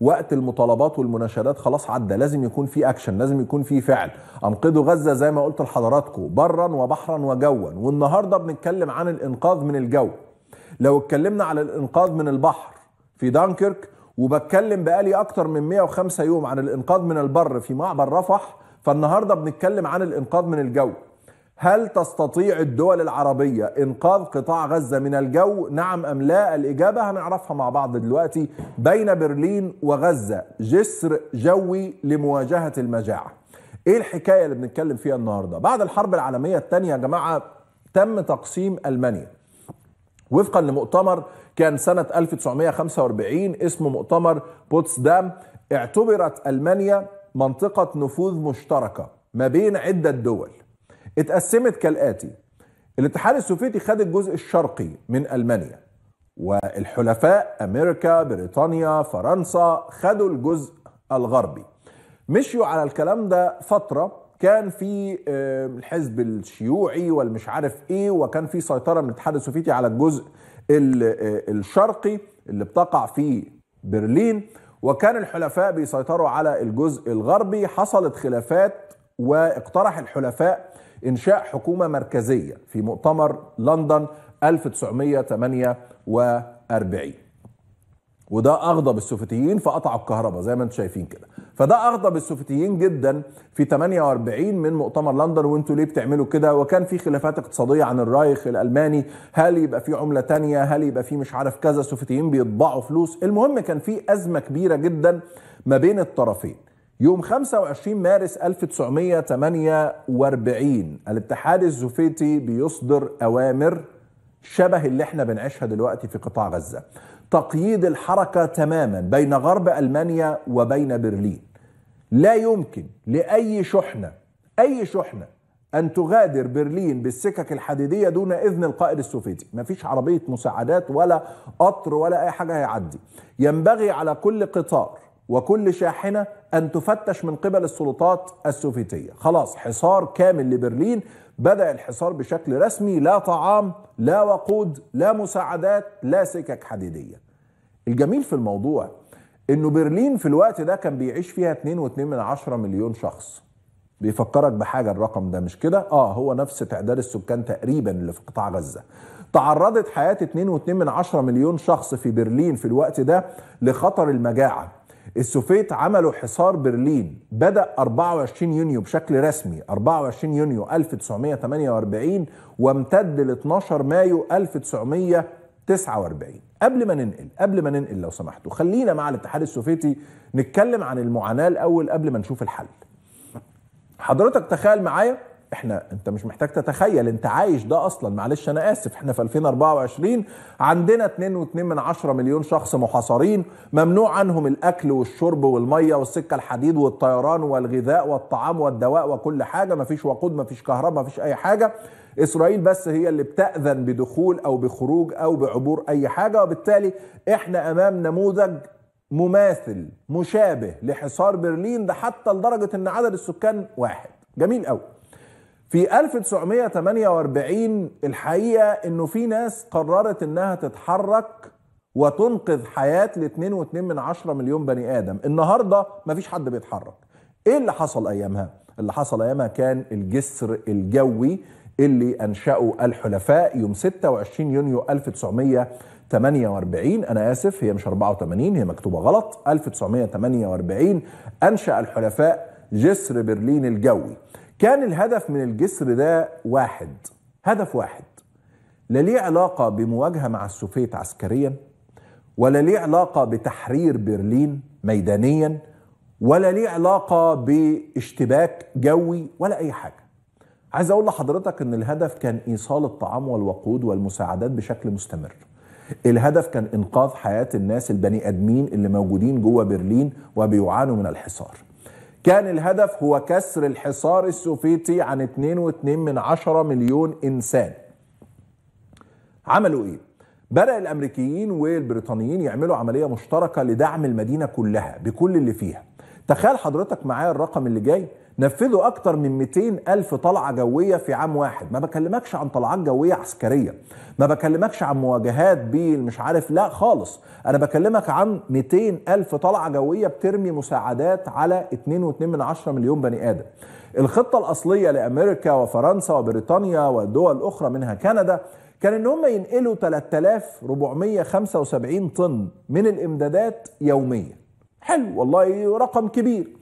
وقت المطالبات والمناشدات خلاص عدى لازم يكون في اكشن لازم يكون في فعل انقذوا غزه زي ما قلت لحضراتكم برا وبحرا وجوا والنهارده بنتكلم عن الانقاذ من الجو لو اتكلمنا على الانقاذ من البحر في دانكيرك وبتكلم بقالي اكتر من 105 يوم عن الانقاذ من البر في معبر رفح فالنهارده بنتكلم عن الانقاذ من الجو هل تستطيع الدول العربية إنقاذ قطاع غزة من الجو؟ نعم أم لا؟ الإجابة هنعرفها مع بعض دلوقتي بين برلين وغزة جسر جوي لمواجهة المجاعة إيه الحكاية اللي بنتكلم فيها النهاردة؟ بعد الحرب العالمية الثانية يا جماعة تم تقسيم ألمانيا وفقا لمؤتمر كان سنة 1945 اسمه مؤتمر بوتسدام اعتبرت ألمانيا منطقة نفوذ مشتركة ما بين عدة دول اتقسمت كالآتي الاتحاد السوفيتي خد الجزء الشرقي من ألمانيا والحلفاء أمريكا بريطانيا فرنسا خدوا الجزء الغربي مشيوا على الكلام ده فترة كان في الحزب الشيوعي والمش عارف ايه وكان في سيطرة من الاتحاد السوفيتي على الجزء آه، الشرقي اللي بتقع في برلين وكان الحلفاء بيسيطروا على الجزء الغربي حصلت خلافات واقترح الحلفاء إنشاء حكومة مركزية في مؤتمر لندن 1948 وده أغضب السوفيتيين فقطعوا الكهرباء زي ما انتم شايفين كده فده أغضب السوفيتيين جدا في 48 من مؤتمر لندن وانتوا ليه بتعملوا كده وكان في خلافات اقتصادية عن الرايخ الألماني هل يبقى في عملة تانية هل يبقى في مش عارف كذا السوفيتيين بيطبعوا فلوس المهم كان في أزمة كبيرة جدا ما بين الطرفين يوم 25 مارس 1948 الاتحاد السوفيتي بيصدر أوامر شبه اللي احنا بنعيشها دلوقتي في قطاع غزة تقييد الحركة تماما بين غرب ألمانيا وبين برلين لا يمكن لأي شحنة أي شحنة أن تغادر برلين بالسكك الحديدية دون إذن القائد السوفيتي مفيش عربية مساعدات ولا قطر ولا أي حاجة هيعدي ينبغي على كل قطار وكل شاحنة أن تفتش من قبل السلطات السوفيتية خلاص حصار كامل لبرلين بدأ الحصار بشكل رسمي لا طعام لا وقود لا مساعدات لا سكك حديدية الجميل في الموضوع انه برلين في الوقت ده كان بيعيش فيها 2.2 من عشرة مليون شخص بيفكرك بحاجة الرقم ده مش كده اه هو نفس تعداد السكان تقريبا اللي في قطاع غزة تعرضت حياة 2.2 من عشرة مليون شخص في برلين في الوقت ده لخطر المجاعة السوفيت عملوا حصار برلين بدأ 24 يونيو بشكل رسمي 24 يونيو 1948 وامتد ل 12 مايو 1949 قبل ما ننقل قبل ما ننقل لو سمحتوا خلينا مع الاتحاد السوفيتي نتكلم عن المعاناة الأول قبل ما نشوف الحل حضرتك تخيل معايا احنا انت مش محتاج تتخيل انت عايش ده اصلا معلش انا اسف احنا في 2024 عندنا 2.2 من مليون شخص محاصرين ممنوع عنهم الاكل والشرب والميه والسكه الحديد والطيران والغذاء والطعام والدواء وكل حاجه مفيش وقود مفيش كهرباء مفيش اي حاجه اسرائيل بس هي اللي بتاذن بدخول او بخروج او بعبور اي حاجه وبالتالي احنا امام نموذج مماثل مشابه لحصار برلين ده حتى لدرجه ان عدد السكان واحد جميل قوي في 1948 الحقيقة انه في ناس قررت انها تتحرك وتنقذ حياة ل 2.2 من عشرة مليون بني ادم النهاردة مفيش حد بيتحرك ايه اللي حصل ايامها؟ اللي حصل ايامها كان الجسر الجوي اللي انشأه الحلفاء يوم 26 يونيو 1948 انا اسف هي مش 84 هي مكتوبة غلط 1948 انشأ الحلفاء جسر برلين الجوي كان الهدف من الجسر ده واحد هدف واحد لا ليه علاقة بمواجهة مع السوفيت عسكريا ولا ليه علاقة بتحرير برلين ميدانيا ولا ليه علاقة باشتباك جوي ولا أي حاجة عايز أقول لحضرتك أن الهدف كان إيصال الطعام والوقود والمساعدات بشكل مستمر الهدف كان إنقاذ حياة الناس البني آدمين اللي موجودين جوه برلين وبيعانوا من الحصار كان الهدف هو كسر الحصار السوفيتي عن 2.2 من عشرة مليون إنسان عملوا إيه؟ بدأ الأمريكيين والبريطانيين يعملوا عملية مشتركة لدعم المدينة كلها بكل اللي فيها تخيل حضرتك معايا الرقم اللي جاي نفذوا أكتر من 200 ألف طلعة جوية في عام واحد ما بكلمكش عن طلعات جوية عسكرية ما بكلمكش عن مواجهات بالمش عارف لا خالص أنا بكلمك عن 200 ألف طلعة جوية بترمي مساعدات على 2.2 من مليون بني آدم الخطة الأصلية لأمريكا وفرنسا وبريطانيا ودول أخرى منها كندا كان ان هم ينقلوا 3475 طن من الامدادات يوميا حلو والله رقم كبير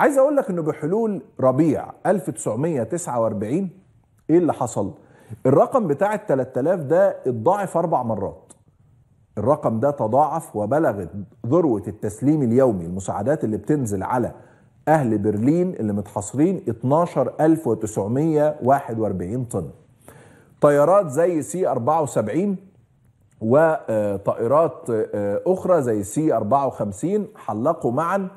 عايز اقول لك انه بحلول ربيع 1949 ايه اللي حصل؟ الرقم بتاع ال 3000 ده اتضاعف اربع مرات. الرقم ده تضاعف وبلغت ذروه التسليم اليومي المساعدات اللي بتنزل على اهل برلين اللي متحاصرين 12941 طن. طيارات زي سي 74 وطائرات آه، آه، آه، اخرى زي سي 54 حلقوا معا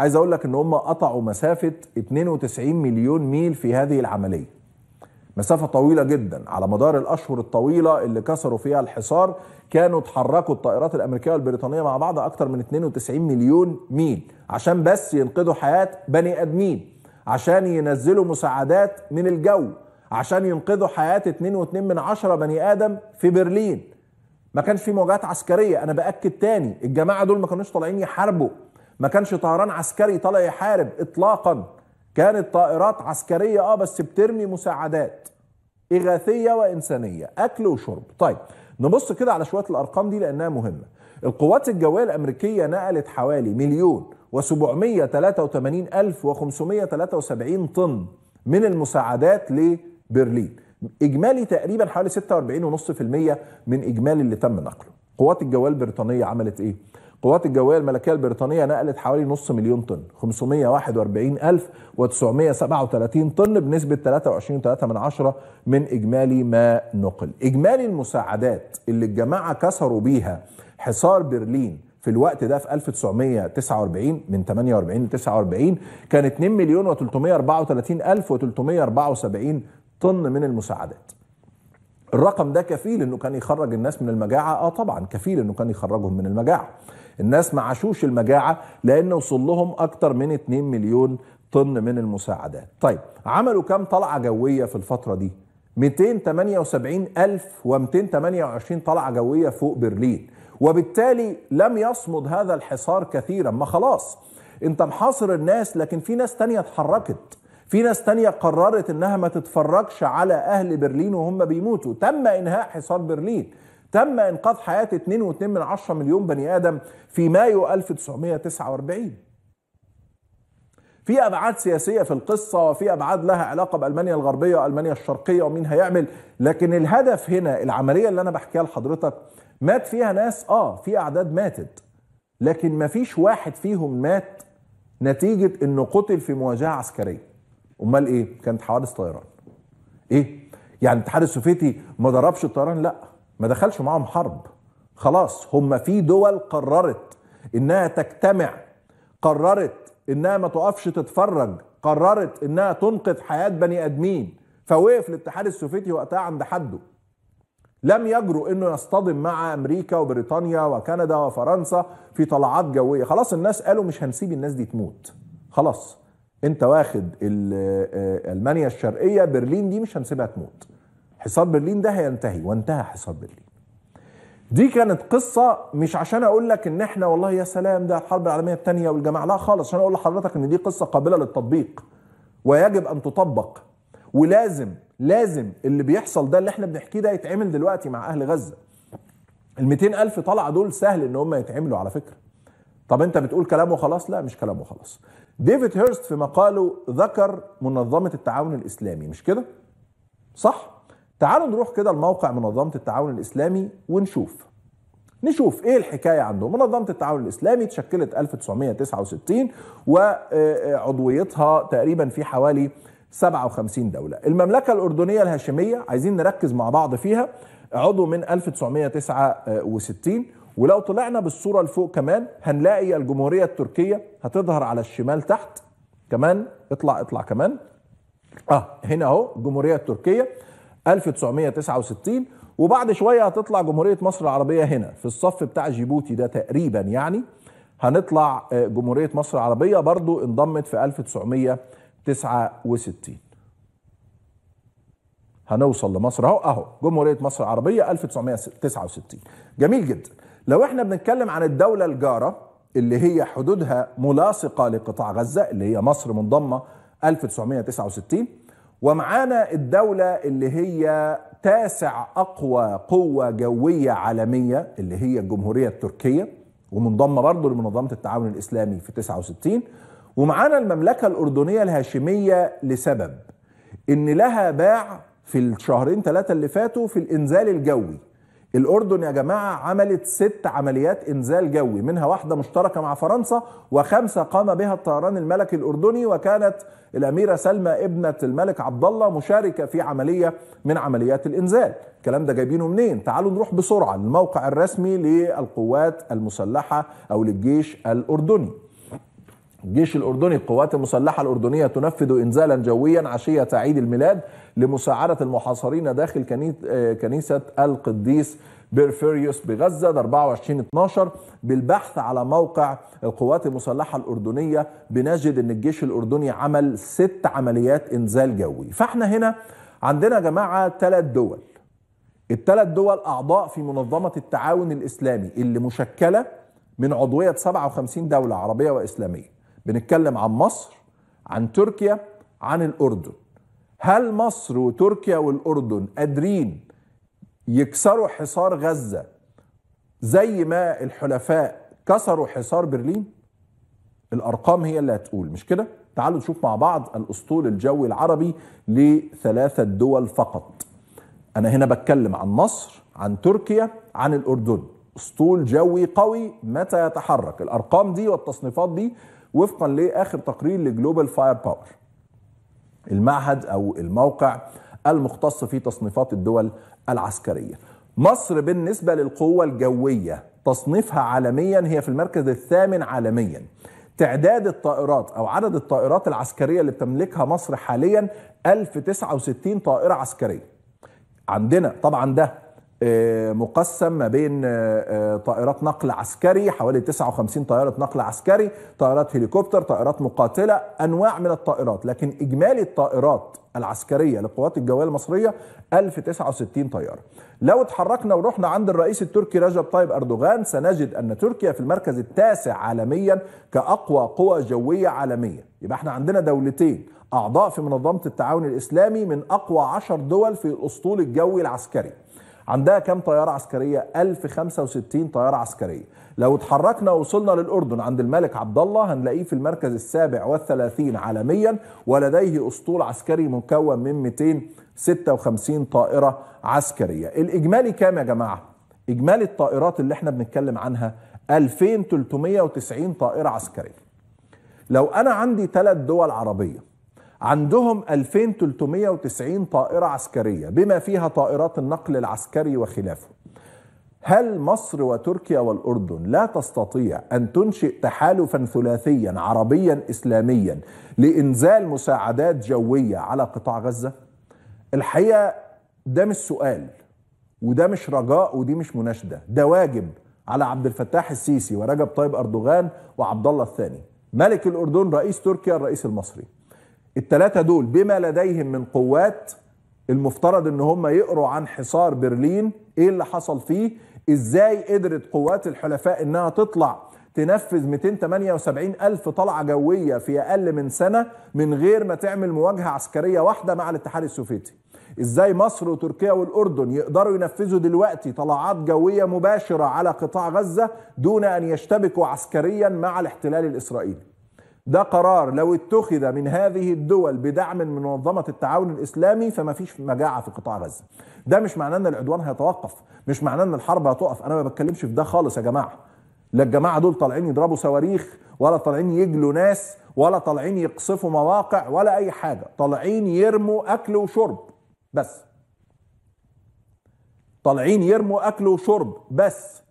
عايز اقول لك ان هم قطعوا مسافه 92 مليون ميل في هذه العمليه مسافه طويله جدا على مدار الاشهر الطويله اللي كسروا فيها الحصار كانوا اتحركوا الطائرات الامريكيه والبريطانيه مع بعض أكثر من 92 مليون ميل عشان بس ينقذوا حياه بني ادمين عشان ينزلوا مساعدات من الجو عشان ينقذوا حياه 2.2 من عشرة بني ادم في برلين ما كانش في مواجهات عسكريه انا باكد تاني الجماعه دول ما كانوش طالعين يحاربوا ما كانش طيران عسكري طالع يحارب اطلاقا كانت طائرات عسكريه اه بس بترمي مساعدات اغاثيه وانسانيه اكل وشرب طيب نبص كده على شويه الارقام دي لانها مهمه القوات الجويه الامريكيه نقلت حوالي مليون و783573 طن من المساعدات لبرلين اجمالي تقريبا حوالي 46.5% من اجمالي اللي تم نقله قوات الجويه البريطانيه عملت ايه القوات الجوية الملكية البريطانية نقلت حوالي نص مليون طن 541937 طن بنسبة 23.3 من إجمالي ما نقل إجمالي المساعدات اللي الجماعة كسروا بيها حصار برلين في الوقت ده في 1949 من 48 ل 49 كان 2 مليون و و374 طن من المساعدات الرقم ده كفيل انه كان يخرج الناس من المجاعه اه طبعا كفيل انه كان يخرجهم من المجاعه الناس ما عاشوش المجاعة لأن وصل لهم أكتر من 2 مليون طن من المساعدات طيب عملوا كام طلعة جوية في الفترة دي 278228 طلعة جوية فوق برلين وبالتالي لم يصمد هذا الحصار كثيرا ما خلاص انت محاصر الناس لكن في ناس تانية اتحركت في ناس تانية قررت انها ما تتفرجش على اهل برلين وهم بيموتوا تم انهاء حصار برلين تم انقاذ حياه 2.2 مليون بني ادم في مايو 1949 في ابعاد سياسيه في القصه وفي ابعاد لها علاقه بالمانيا الغربيه والمانيا الشرقيه ومين هيعمل لكن الهدف هنا العمليه اللي انا بحكيها لحضرتك مات فيها ناس اه في اعداد ماتت لكن ما فيش واحد فيهم مات نتيجه انه قتل في مواجهه عسكريه امال ايه كانت حوادث طيران ايه يعني الاتحاد السوفيتي ما ضربش الطيران لا ما دخلش معاهم حرب خلاص هم في دول قررت انها تجتمع قررت انها ما تقفش تتفرج قررت انها تنقذ حياه بني ادمين فوقف الاتحاد السوفيتي وقتها عند حده لم يجرؤ انه يصطدم مع امريكا وبريطانيا وكندا وفرنسا في طلعات جويه خلاص الناس قالوا مش هنسيب الناس دي تموت خلاص انت واخد آه، آه، المانيا الشرقيه برلين دي مش هنسيبها تموت حصار برلين ده هينتهي وانتهى حصار برلين دي كانت قصة مش عشان اقول لك ان احنا والله يا سلام ده الحرب العالمية الثانية والجماعة لا خالص عشان اقول لحضرتك ان دي قصة قابلة للتطبيق ويجب ان تطبق ولازم لازم اللي بيحصل ده اللي احنا بنحكيه ده يتعمل دلوقتي مع اهل غزة ال ألف طلعة دول سهل ان هم يتعملوا على فكرة طب انت بتقول كلامه خلاص لا مش كلامه خلاص ديفيد هيرست في مقاله ذكر منظمة التعاون الإسلامي مش كده صح تعالوا نروح كده لموقع منظمة التعاون الإسلامي ونشوف نشوف ايه الحكايه عندهم منظمه التعاون الاسلامي تشكلت 1969 وعضويتها تقريبا في حوالي 57 دوله المملكه الاردنيه الهاشميه عايزين نركز مع بعض فيها عضو من 1969 ولو طلعنا بالصوره لفوق كمان هنلاقي الجمهوريه التركيه هتظهر على الشمال تحت كمان اطلع اطلع كمان اه هنا اهو الجمهوريه التركيه 1969 وبعد شويه هتطلع جمهوريه مصر العربيه هنا في الصف بتاع جيبوتي ده تقريبا يعني هنطلع آه، جمهوريه مصر العربيه برضو انضمت في 1969 هنوصل لمصر اهو اهو جمهوريه مصر العربيه 1969 جميل جدا لو احنا بنتكلم عن الدوله الجاره اللي هي حدودها ملاصقه لقطاع غزه اللي هي مصر منضمه 1969 ومعانا الدولة اللي هي تاسع أقوى قوة جوية عالمية اللي هي الجمهورية التركية ومنضمة برضه لمنظمة التعاون الإسلامي في 69 ومعانا المملكة الأردنية الهاشمية لسبب إن لها باع في الشهرين ثلاثة اللي فاتوا في الإنزال الجوي الاردن يا جماعه عملت ست عمليات انزال جوي منها واحده مشتركه مع فرنسا وخمسه قام بها الطيران الملكي الاردني وكانت الاميره سلمى ابنه الملك عبد الله مشاركه في عمليه من عمليات الانزال الكلام ده جايبينه منين تعالوا نروح بسرعه للموقع الرسمي للقوات المسلحه او للجيش الاردني الجيش الأردني القوات المسلحة الأردنية تنفذ إنزالا جويا عشية عيد الميلاد لمساعدة المحاصرين داخل آه، كنيسة القديس بيرفيريوس بغزة 24/12 بالبحث على موقع القوات المسلحة الأردنية بنجد أن الجيش الأردني عمل ست عمليات إنزال جوي فإحنا هنا عندنا يا جماعة ثلاث دول الثلاث دول أعضاء في منظمة التعاون الإسلامي اللي مشكلة من عضوية 57 دولة عربية وإسلامية بنتكلم عن مصر عن تركيا عن الاردن هل مصر وتركيا والاردن قادرين يكسروا حصار غزه زي ما الحلفاء كسروا حصار برلين الارقام هي اللي هتقول مش كده تعالوا نشوف مع بعض الاسطول الجوي العربي لثلاثه دول فقط انا هنا بتكلم عن مصر عن تركيا عن الاردن اسطول جوي قوي متى يتحرك الارقام دي والتصنيفات دي وفقا لاخر تقرير لجلوبال فاير باور المعهد او الموقع المختص في تصنيفات الدول العسكريه مصر بالنسبه للقوه الجويه تصنيفها عالميا هي في المركز الثامن عالميا تعداد الطائرات او عدد الطائرات العسكريه اللي بتملكها مصر حاليا 1069 طائره عسكريه عندنا طبعا ده آه، مقسم ما بين آه، آه، طائرات نقل عسكري حوالي 59 طائرة نقل عسكري طائرات هليكوبتر طائرات مقاتلة أنواع من الطائرات لكن إجمالي الطائرات العسكرية للقوات الجوية المصرية 1069 طيارة لو اتحركنا ورحنا عند الرئيس التركي رجب طيب أردوغان سنجد أن تركيا في المركز التاسع عالميا كأقوى قوى جوية عالمية يبقى احنا عندنا دولتين أعضاء في منظمة التعاون الإسلامي من أقوى عشر دول في الأسطول الجوي العسكري عندها كام طيارة عسكرية 1065 طيارة عسكرية لو اتحركنا وصلنا للأردن عند الملك عبد الله هنلاقيه في المركز السابع والثلاثين عالميا ولديه أسطول عسكري مكون من 256 طائرة عسكرية الإجمالي كام يا جماعة؟ إجمالي الطائرات اللي احنا بنتكلم عنها 2390 طائرة عسكرية لو أنا عندي ثلاث دول عربية عندهم 2390 طائرة عسكرية بما فيها طائرات النقل العسكري وخلافه هل مصر وتركيا والأردن لا تستطيع أن تنشئ تحالفا ثلاثيا عربيا إسلاميا لإنزال مساعدات جوية على قطاع غزة؟ الحقيقة ده مش سؤال وده مش رجاء ودي مش مناشدة ده واجب على عبد الفتاح السيسي ورجب طيب أردوغان وعبد الله الثاني ملك الأردن رئيس تركيا الرئيس المصري الثلاثة دول بما لديهم من قوات المفترض ان هم يقروا عن حصار برلين ايه اللي حصل فيه ازاي قدرت قوات الحلفاء انها تطلع تنفذ 278 ألف طلعة جوية في أقل من سنة من غير ما تعمل مواجهة عسكرية واحدة مع الاتحاد السوفيتي إزاي مصر وتركيا والأردن يقدروا ينفذوا دلوقتي طلعات جوية مباشرة على قطاع غزة دون أن يشتبكوا عسكريا مع الاحتلال الإسرائيلي ده قرار لو اتخذ من هذه الدول بدعم من منظمة التعاون الإسلامي فما فيش مجاعة في قطاع غزة ده مش معناه أن العدوان هيتوقف مش معناه أن الحرب هتقف أنا ما بتكلمش في ده خالص يا جماعة لا الجماعة دول طالعين يضربوا صواريخ ولا طالعين يجلوا ناس ولا طالعين يقصفوا مواقع ولا أي حاجة طالعين يرموا أكل وشرب بس طالعين يرموا أكل وشرب بس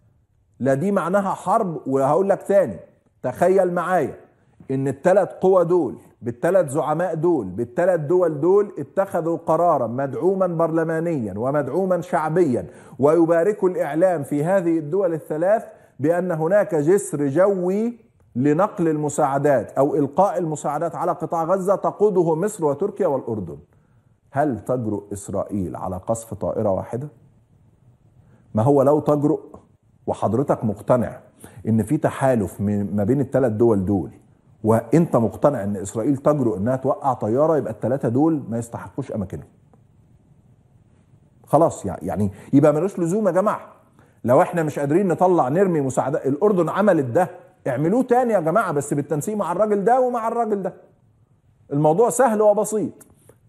لا دي معناها حرب وهقول لك تاني تخيل معايا ان الثلاث قوى دول بالثلاث زعماء دول بالثلاث دول دول اتخذوا قرارا مدعوما برلمانيا ومدعوما شعبيا ويبارك الإعلام في هذه الدول الثلاث بأن هناك جسر جوي لنقل المساعدات أو إلقاء المساعدات على قطاع غزة تقوده مصر وتركيا والأردن هل تجرؤ إسرائيل على قصف طائرة واحدة؟ ما هو لو تجرؤ وحضرتك مقتنع ان في تحالف ما بين الثلاث دول دول وانت مقتنع ان اسرائيل تجرؤ انها توقع طياره يبقى الثلاثه دول ما يستحقوش اماكنهم. خلاص يعني يبقى ملوش لزوم يا جماعه لو احنا مش قادرين نطلع نرمي مساعدات الاردن عملت ده اعملوه تاني يا جماعه بس بالتنسيق مع الراجل ده ومع الراجل ده. الموضوع سهل وبسيط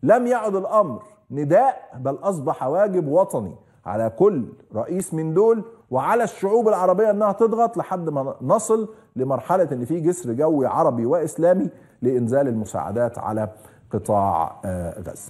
لم يعد الامر نداء بل اصبح واجب وطني على كل رئيس من دول وعلى الشعوب العربية أنها تضغط لحد ما نصل لمرحلة أن في جسر جوي عربي وإسلامي لإنزال المساعدات على قطاع آه، غزة